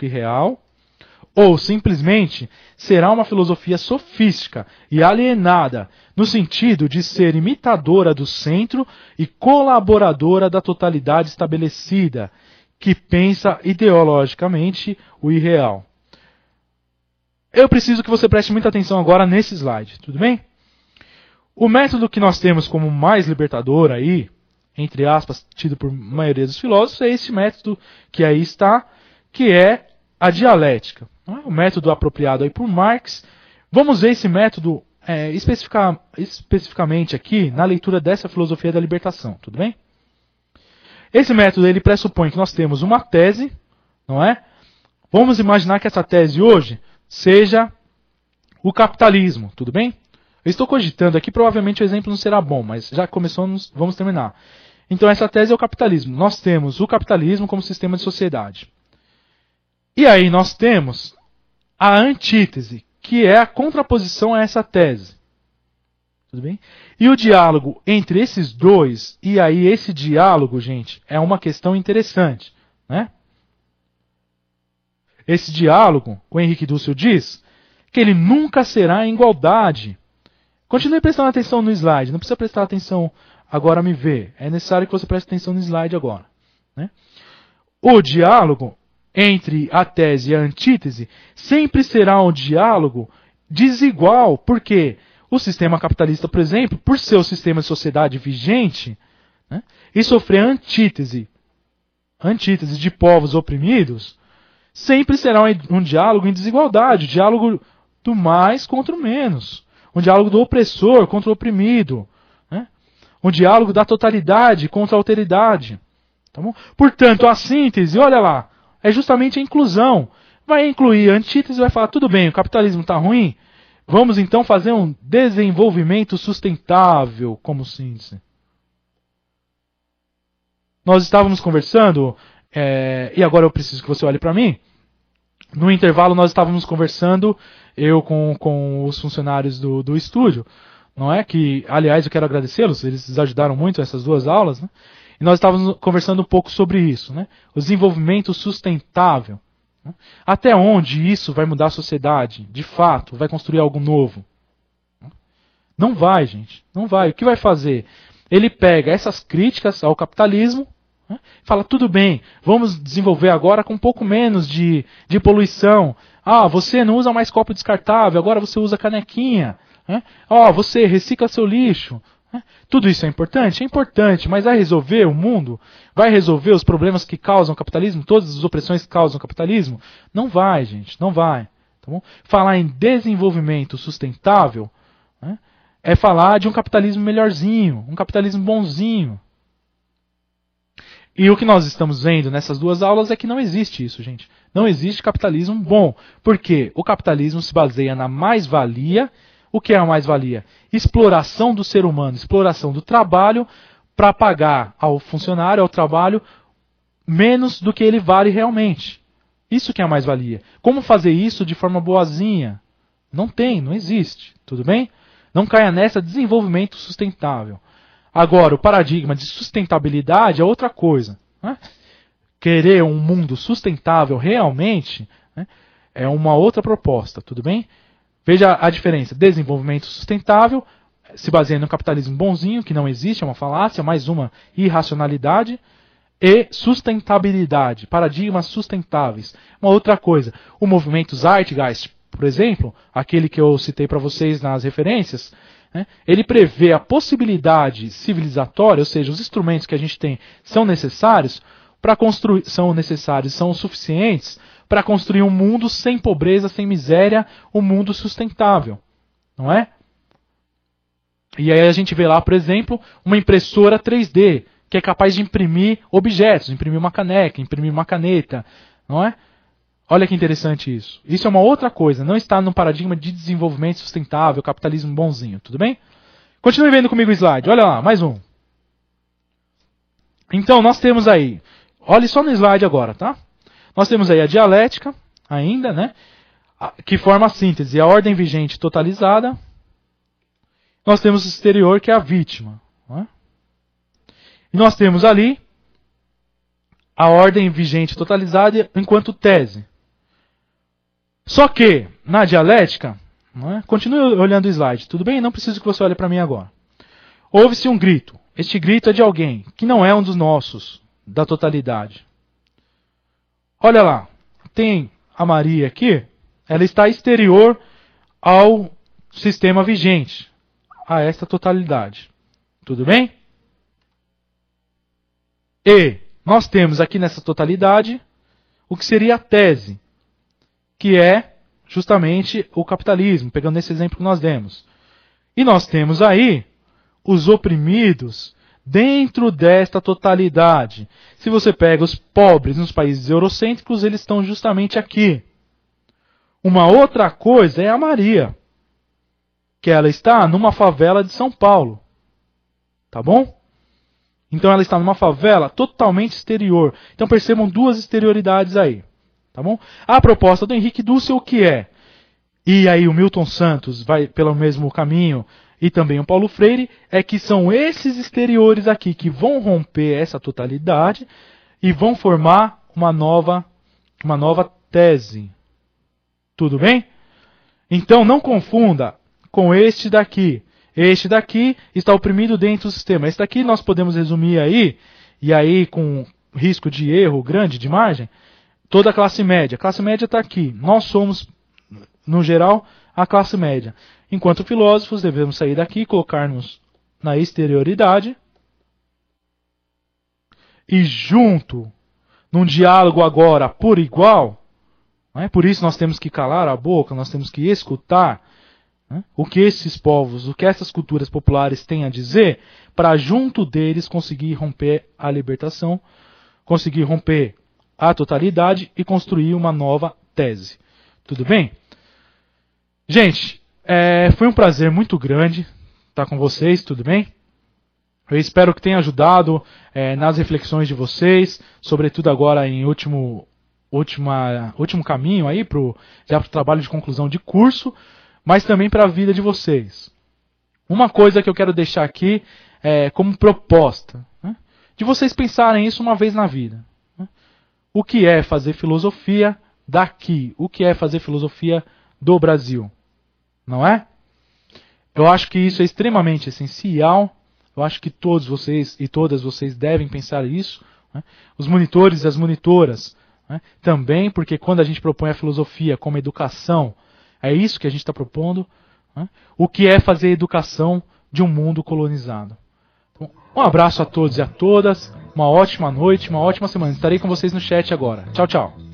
prático e real, ou simplesmente será uma filosofia sofística e alienada, no sentido de ser imitadora do centro e colaboradora da totalidade estabelecida, que pensa ideologicamente o irreal. Eu preciso que você preste muita atenção agora nesse slide, tudo bem? O método que nós temos como mais libertador aí, entre aspas, tido por maioria dos filósofos, é esse método que aí está, que é a dialética. é o método apropriado aí por Marx. Vamos ver esse método é, especifica, especificamente aqui na leitura dessa filosofia da libertação, tudo bem? Esse método ele pressupõe que nós temos uma tese, não é? Vamos imaginar que essa tese hoje seja o capitalismo, tudo bem? Eu estou cogitando aqui, provavelmente o exemplo não será bom, mas já começou, vamos terminar. Então essa tese é o capitalismo. Nós temos o capitalismo como sistema de sociedade. E aí nós temos a antítese, que é a contraposição a essa tese. Tudo bem? E o diálogo entre esses dois, e aí esse diálogo, gente, é uma questão interessante, né? Esse diálogo, o Henrique Dúcio diz que ele nunca será em igualdade. Continue prestando atenção no slide, não precisa prestar atenção agora me ver. É necessário que você preste atenção no slide agora. Né? O diálogo entre a tese e a antítese sempre será um diálogo desigual, porque o sistema capitalista, por exemplo, por ser o sistema de sociedade vigente, né, e sofrer antítese, antítese de povos oprimidos, sempre será um, um diálogo em desigualdade, um diálogo do mais contra o menos, um diálogo do opressor contra o oprimido, né, um diálogo da totalidade contra a alteridade. Tá Portanto, a síntese, olha lá, é justamente a inclusão. Vai incluir antítese, vai falar, tudo bem, o capitalismo está ruim, vamos então fazer um desenvolvimento sustentável como síntese. Nós estávamos conversando, é, e agora eu preciso que você olhe para mim. No intervalo, nós estávamos conversando, eu com, com os funcionários do, do estúdio, não é? Que, aliás, eu quero agradecê-los, eles ajudaram muito essas duas aulas, né? E nós estávamos conversando um pouco sobre isso, né? O desenvolvimento sustentável. Né? Até onde isso vai mudar a sociedade? De fato, vai construir algo novo? Né? Não vai, gente. Não vai. O que vai fazer? Ele pega essas críticas ao capitalismo né? fala: tudo bem, vamos desenvolver agora com um pouco menos de, de poluição. Ah, você não usa mais copo descartável, agora você usa canequinha. né? oh, você recicla seu lixo. Tudo isso é importante? É importante, mas vai resolver o mundo? Vai resolver os problemas que causam o capitalismo? Todas as opressões que causam o capitalismo? Não vai, gente, não vai. Tá bom? Falar em desenvolvimento sustentável né, é falar de um capitalismo melhorzinho, um capitalismo bonzinho. E o que nós estamos vendo nessas duas aulas é que não existe isso, gente. Não existe capitalismo bom. Porque o capitalismo se baseia na mais-valia o que é a mais-valia? Exploração do ser humano, exploração do trabalho para pagar ao funcionário, ao trabalho, menos do que ele vale realmente. Isso que é a mais-valia. Como fazer isso de forma boazinha? Não tem, não existe. Tudo bem? Não caia nessa desenvolvimento sustentável. Agora, o paradigma de sustentabilidade é outra coisa. Né? Querer um mundo sustentável realmente né, é uma outra proposta, tudo bem? Veja a diferença: desenvolvimento sustentável se baseando no capitalismo bonzinho, que não existe, é uma falácia, mais uma irracionalidade, e sustentabilidade, paradigmas sustentáveis. Uma outra coisa, o movimento Zeitgeist, por exemplo, aquele que eu citei para vocês nas referências, né, ele prevê a possibilidade civilizatória, ou seja, os instrumentos que a gente tem são necessários para construir, são necessários, são suficientes para construir um mundo sem pobreza, sem miséria, um mundo sustentável, não é? E aí a gente vê lá, por exemplo, uma impressora 3D que é capaz de imprimir objetos, imprimir uma caneca, imprimir uma caneta, não é? Olha que interessante isso. Isso é uma outra coisa, não está no paradigma de desenvolvimento sustentável, capitalismo bonzinho, tudo bem? Continue vendo comigo o slide, olha lá, mais um. Então, nós temos aí, olhe só no slide agora, tá? Nós temos aí a dialética, ainda, né? Que forma a síntese, a ordem vigente totalizada. Nós temos o exterior, que é a vítima. É? E nós temos ali a ordem vigente totalizada enquanto tese. Só que, na dialética, é? continue olhando o slide, tudo bem? Não preciso que você olhe para mim agora. Houve-se um grito. Este grito é de alguém que não é um dos nossos, da totalidade. Olha lá, tem a Maria aqui, ela está exterior ao sistema vigente, a esta totalidade. Tudo bem? E nós temos aqui nessa totalidade o que seria a tese, que é justamente o capitalismo, pegando esse exemplo que nós demos. E nós temos aí os oprimidos, dentro desta totalidade. Se você pega os pobres nos países eurocêntricos, eles estão justamente aqui. Uma outra coisa é a Maria, que ela está numa favela de São Paulo. Tá bom? Então ela está numa favela totalmente exterior. Então percebam duas exterioridades aí. Tá bom? A proposta do Henrique Dussel, o que é? E aí o Milton Santos vai pelo mesmo caminho, e também o Paulo Freire, é que são esses exteriores aqui que vão romper essa totalidade e vão formar uma nova, uma nova tese. Tudo bem? Então não confunda com este daqui. Este daqui está oprimido dentro do sistema. Este daqui nós podemos resumir aí, e aí com risco de erro grande de margem, toda a classe média. A classe média está aqui. Nós somos, no geral, a classe média. Enquanto filósofos, devemos sair daqui e colocar-nos na exterioridade e junto, num diálogo agora por igual. Né? Por isso nós temos que calar a boca, nós temos que escutar né? o que esses povos, o que essas culturas populares têm a dizer, para junto deles conseguir romper a libertação, conseguir romper a totalidade e construir uma nova tese. Tudo bem? Gente, é, foi um prazer muito grande estar com vocês, tudo bem? Eu espero que tenha ajudado é, nas reflexões de vocês, sobretudo agora em último, última, último caminho aí já para o trabalho de conclusão de curso, mas também para a vida de vocês. Uma coisa que eu quero deixar aqui é, como proposta, né, de vocês pensarem isso uma vez na vida. Né? O que é fazer filosofia daqui? O que é fazer filosofia do Brasil? não é? Eu acho que isso é extremamente essencial. Eu acho que todos vocês e todas vocês devem pensar isso. Né? Os monitores e as monitoras né? também, porque quando a gente propõe a filosofia como educação, é isso que a gente está propondo. Né? O que é fazer a educação de um mundo colonizado? Então, um abraço a todos e a todas, uma ótima noite, uma ótima semana. Estarei com vocês no chat agora. Tchau, tchau.